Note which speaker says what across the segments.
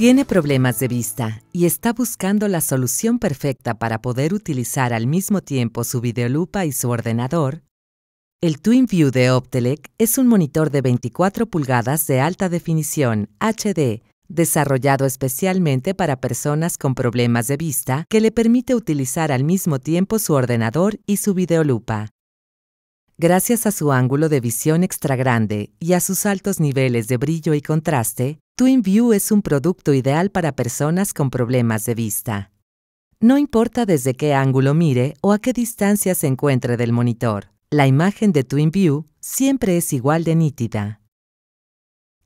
Speaker 1: Tiene problemas de vista y está buscando la solución perfecta para poder utilizar al mismo tiempo su videolupa y su ordenador. El TwinView de Optelec es un monitor de 24 pulgadas de alta definición HD desarrollado especialmente para personas con problemas de vista que le permite utilizar al mismo tiempo su ordenador y su videolupa. Gracias a su ángulo de visión extra grande y a sus altos niveles de brillo y contraste, TwinView es un producto ideal para personas con problemas de vista. No importa desde qué ángulo mire o a qué distancia se encuentre del monitor, la imagen de TwinView siempre es igual de nítida.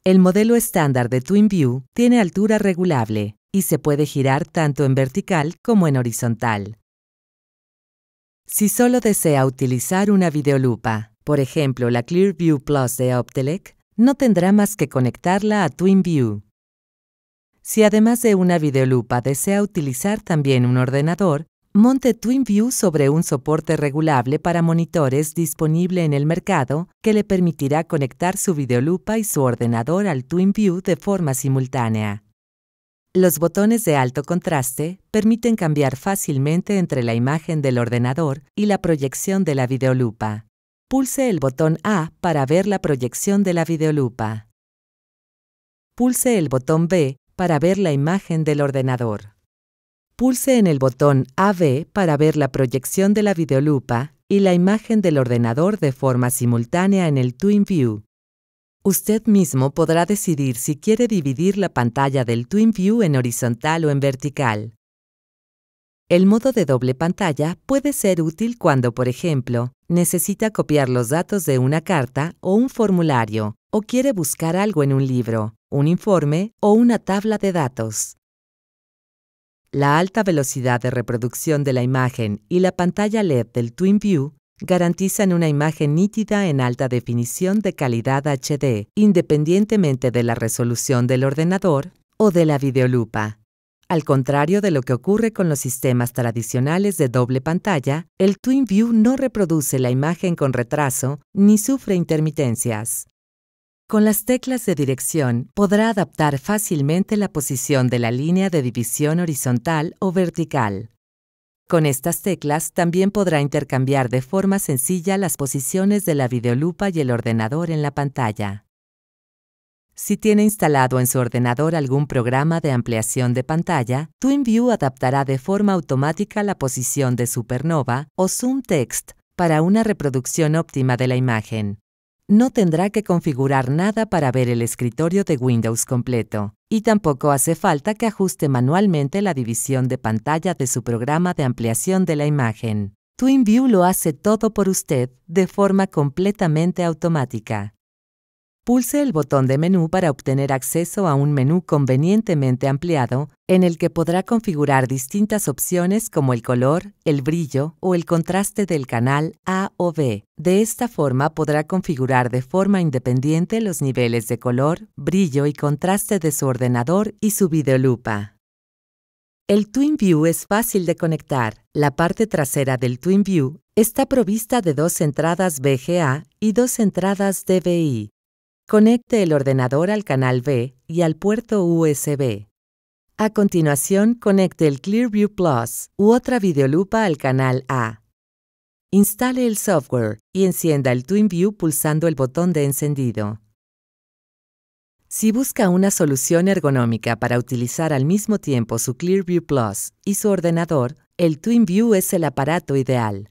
Speaker 1: El modelo estándar de TwinView tiene altura regulable y se puede girar tanto en vertical como en horizontal. Si solo desea utilizar una videolupa, por ejemplo la Clearview Plus de Optelec, no tendrá más que conectarla a TwinView. Si además de una videolupa desea utilizar también un ordenador, monte TwinView sobre un soporte regulable para monitores disponible en el mercado que le permitirá conectar su videolupa y su ordenador al TwinView de forma simultánea. Los botones de alto contraste permiten cambiar fácilmente entre la imagen del ordenador y la proyección de la videolupa. Pulse el botón A para ver la proyección de la videolupa. Pulse el botón B para ver la imagen del ordenador. Pulse en el botón AB para ver la proyección de la videolupa y la imagen del ordenador de forma simultánea en el TwinView. Usted mismo podrá decidir si quiere dividir la pantalla del TwinView en horizontal o en vertical. El modo de doble pantalla puede ser útil cuando, por ejemplo, necesita copiar los datos de una carta o un formulario, o quiere buscar algo en un libro, un informe o una tabla de datos. La alta velocidad de reproducción de la imagen y la pantalla LED del TwinView garantizan una imagen nítida en alta definición de calidad HD, independientemente de la resolución del ordenador o de la videolupa. Al contrario de lo que ocurre con los sistemas tradicionales de doble pantalla, el TwinView no reproduce la imagen con retraso ni sufre intermitencias. Con las teclas de dirección podrá adaptar fácilmente la posición de la línea de división horizontal o vertical. Con estas teclas también podrá intercambiar de forma sencilla las posiciones de la videolupa y el ordenador en la pantalla. Si tiene instalado en su ordenador algún programa de ampliación de pantalla, TwinView adaptará de forma automática la posición de Supernova o Zoom Text para una reproducción óptima de la imagen. No tendrá que configurar nada para ver el escritorio de Windows completo, y tampoco hace falta que ajuste manualmente la división de pantalla de su programa de ampliación de la imagen. TwinView lo hace todo por usted de forma completamente automática. Pulse el botón de menú para obtener acceso a un menú convenientemente ampliado en el que podrá configurar distintas opciones como el color, el brillo o el contraste del canal A o B. De esta forma podrá configurar de forma independiente los niveles de color, brillo y contraste de su ordenador y su videolupa. El TwinView es fácil de conectar. La parte trasera del TwinView está provista de dos entradas VGA y dos entradas DVI. Conecte el ordenador al canal B y al puerto USB. A continuación, conecte el Clearview Plus u otra videolupa al canal A. Instale el software y encienda el TwinView pulsando el botón de encendido. Si busca una solución ergonómica para utilizar al mismo tiempo su Clearview Plus y su ordenador, el TwinView es el aparato ideal.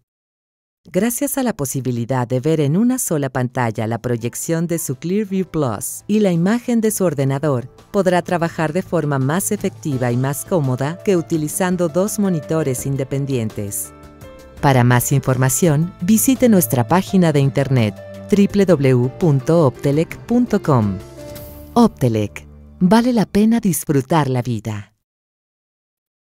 Speaker 1: Gracias a la posibilidad de ver en una sola pantalla la proyección de su Clearview Plus y la imagen de su ordenador, podrá trabajar de forma más efectiva y más cómoda que utilizando dos monitores independientes. Para más información, visite nuestra página de internet www.optelec.com. Optelec, vale la pena disfrutar la vida.